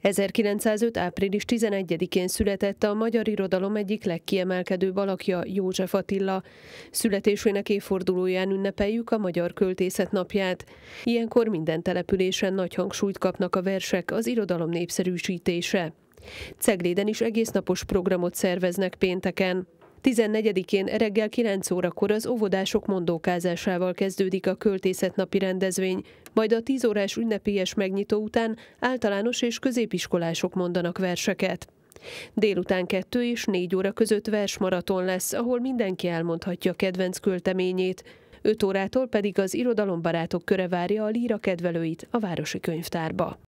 1905. április 11-én született a magyar irodalom egyik legkiemelkedőbb alakja, József Attila. Születésének évfordulóján ünnepeljük a Magyar Költészet napját. Ilyenkor minden településen nagy hangsúlyt kapnak a versek, az irodalom népszerűsítése. Cegléden is egésznapos programot szerveznek pénteken. 14-én reggel 9 órakor az óvodások mondókázásával kezdődik a költészetnapi rendezvény, majd a 10 órás ünnepélyes megnyitó után általános és középiskolások mondanak verseket. Délután kettő és négy óra között versmaraton lesz, ahol mindenki elmondhatja kedvenc költeményét. Öt órától pedig az irodalombarátok köre várja a líra kedvelőit a Városi Könyvtárba.